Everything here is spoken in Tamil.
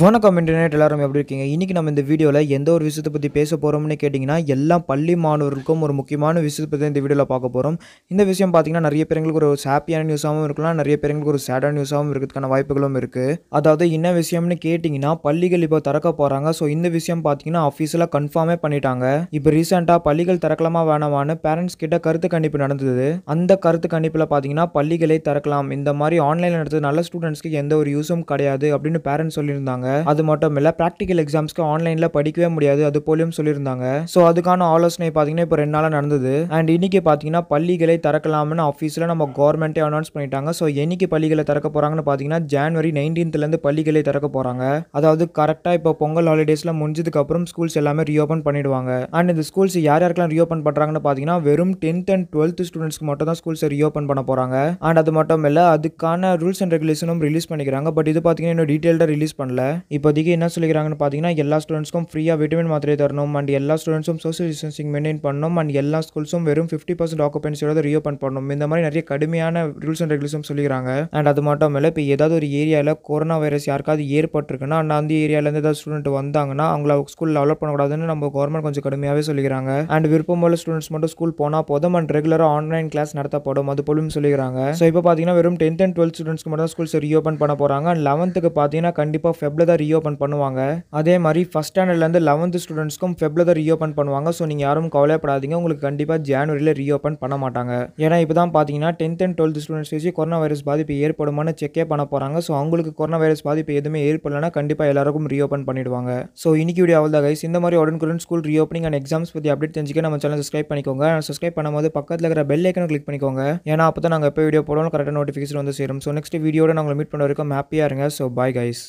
வணக்கம் இன்டர்நெட் எல்லாரும் எப்படி இருக்கீங்க இன்றைக்கி நம்ம இந்த வீடியோவில் எந்த ஒரு விஷயத்தை பற்றி பேச போகிறோம்னு கேட்டிங்கன்னா எல்லா பள்ளி மாணவர்களுக்கும் ஒரு முக்கியமான விஷயத்தை பற்றி இந்த வீடியோவில் பார்க்க போகிறோம் இந்த விஷயம் பார்த்திங்கன்னா நிறைய பேருங்களுக்கு ஒரு ஹாப்பியான நியூஸாகவும் இருக்கலாம் நிறைய பேருங்களுக்கு ஒரு சேடான நியூஸாகவும் இருக்கிறதுக்கான வாய்ப்புகளும் இருக்குது அதாவது என்ன விஷயம்னு கேட்டிங்கன்னா பள்ளிகள் இப்போ திறக்க போகிறாங்க ஸோ இந்த விஷயம் பார்த்திங்கன்னா அஃபீஷியலாக கன்ஃபார்மே பண்ணிட்டாங்க இப்போ ரீசெண்டாக பள்ளிகள் திறக்கலாமா வேணாமான்னு பேரண்ட்ஸ் கிட்ட கருத்து கணிப்பு நடந்தது அந்த கருத்து கணிப்பில் பார்த்திங்கன்னா பள்ளிகளை திறக்கலாம் இந்த மாதிரி ஆன்லைனில் நல்ல ஸ்டூடெண்ட்ஸ்க்கு எந்த ஒரு யூஸும் கிடையாது அப்படின்னு பேரண்ட்ஸ் சொல்லியிருந்தாங்க சொல்லியிருந்தாங்க அது மட்டும் இல்லை ப்ராக்டிக்கல் எக்ஸாம்ஸ்க்கு ஆன்லைனில் படிக்கவே முடியாது அது போலியும் சொல்லியிருந்தாங்க ஸோ அதுக்கான ஆலோசனை பார்த்தீங்கன்னா இப்போ ரெண்டு நாளாக நடந்தது அண்ட் இன்னைக்கு பார்த்தீங்கன்னா பள்ளிகளை திறக்கலாம்னு ஆஃபீஸில் நம்ம கவர்மெண்ட்டே அனௌன்ஸ் பண்ணிட்டாங்க ஸோ என்னைக்கு பள்ளிகளை திறக்க போகிறாங்கன்னு பார்த்தீங்கன்னா ஜான்வரி நைன்டீன்த்லேருந்து பள்ளிகளை திறக்க போகிறாங்க அதாவது கரெக்டாக இப்போ பொங்கல் ஹாலிடேஸில் முடிஞ்சதுக்கு அப்புறம் ஸ்கூல்ஸ் எல்லாமே ரீஓப்பன் பண்ணிடுவாங்க அண்ட் இந்த ஸ்கூல்ஸ் யார் யாருக்கெல்லாம் ரீஓப்பன் பண்ணுறாங்கன்னு பார்த்தீங்கன்னா வெறும் டென்த் அண்ட் டுவெல்த் ஸ்டூடெண்ட்ஸ்க்கு மட்டும் தான் ஸ்கூல்ஸ் ரீஓப்பன் பண்ண போகிறாங்க அண்ட் அது மட்டும் இல்லை அதுக்கான ரூல்ஸ் அண்ட் ரெகுலேஷனும் ரிலீஸ் பண்ணிக்கிறாங்க பட் இது பார்த்தீங்கன்னா இன்னும் டீட்டெயில்டாக ரிலீஸ் பண்ணல இப்போதைக்கு என்ன சொல்லிக்கிறாங்கன்னு பார்த்தீங்கன்னா எல்லா ஸ்டூடெண்ட்ஸ்க்கும் ஃப்ரீயாக விட்டமின் மாத்திரை தரணும் அண்ட் எல்லா ஸ்டூடெண்ட்ஸும் சோஷியல் டிஸ்டன்சிங் மெயின்டைன் பண்ணணும் அண்ட் எல்லா ஸ்கூல்ஸும் வெறும் ஃபிஃப்டி பர்சன்ட் ஆக்குபென்சியோட ரீஓப்பன் பண்ணணும் இந்த மாதிரி நிறைய கடுமையான ரூல்ஸ் அண்ட் ரெகுலேஷன் சொல்லிக்கிறாங்க அண்ட் அது மட்டும் இல்லை இப்போ ஏதாவது ஒரு ஏரியாவில் கொரோனா வைரஸ் யாருக்காவது ஏற்பட்டிருக்குன்னா அண்ட் அந்த ஏரியாவிலேருந்து ஏதாவது ஸ்டூடெண்ட் வந்தாங்கன்னா அவங்கள ஸ்கூலில் அலோட் பண்ணக்கூடாதுன்னு நம்ம கவர்மெண்ட் கொஞ்சம் கடுமையாகவே சொல்லிக்கிறாங்க அண்ட் விருப்பம் போல ஸ்டூடெண்ட்ஸ் மட்டும் ஸ்கூல் போனால் போதும் அண்ட் ரெகுலராக ஆன்லைன் கிளாஸ் நடத்தப்படும் அது போலும் சொல்லிக்கிறாங்க ஸோ இப்போ பார்த்தீங்கன்னா வெறும் டென்த் அண்ட் டுவெல்த் ஸ்டூடெண்ட்ஸ்க்கு மட்டும் தான் ஸ்கூல்ஸ் ரீஓப்பன் பண்ண போகிறாங்க அண்ட் லெவன்த்துக்கு பார்த்தீங்கன்னா கண்டிப்பாக ஃபெப்ரவரி ஃபெப்ல தான் ரீஓப்பன் பண்ணுவாங்க அதே மாதிரி ஃபஸ்ட் ஸ்டாண்டர்ட்லேருந்து லெவன்த்து ஸ்டூடெண்ட்ஸ்க்கும் ஃபெப்ல தான் ரீஓப்பன் பண்ணுவாங்க ஸோ நீங்கள் யாரும் கவலைப்படாதீங்க உங்களுக்கு கண்டிப்பாக ஜனவரியில் ரீஓபன் பண்ண மாட்டாங்க ஏன்னா இப்போ தான் பார்த்தீங்கன்னா டென்த் அண்ட் டுவெல்த் ஸ்டூடெண்ட்ஸ் வச்சு கொரோனா வைரஸ் பாதிப்பு ஏற்படுமான்னு செக்கே பண்ண போகிறாங்க ஸோ அவங்களுக்கு கொரோனா வைரஸ் பாதிப்பு எதுவுமே ஏற்படலைன்னா கண்டிப்பாக எல்லாருக்கும் ரீஓபன் பண்ணிடுவாங்க ஸோ இன்னைக்கு வீடியோ அவ்வளோ கைஸ் இந்த மாதிரி உடனுக்குடன் ஸ்கூல் ரீஓப்பனிங் அண்ட் எக்ஸாம்ஸ் பற்றி அப்டேட் தெரிஞ்சுக்க நம்ம சேனல் சப்ஸ்கிரைப் பண்ணிக்கோங்க சப்ஸ்கிரைப் பண்ணும்போது பக்கத்தில் இருக்கிற பெல் ஐக்கனை கிளிக் பண்ணிக்கோங்க ஏன்னா அப்போ தான் நாங்கள் எப்போ வீடியோ போடுவோம் கரெக்டாக நோட்டிஃபிகேஷன் வந்து சேரும் ஸோ நெக்ஸ்ட் வீடியோட நாங்கள் மீட் பண்ண வரைக்கும் ஹாப்பியாக இருங்க ஸோ பாய் கைஸ்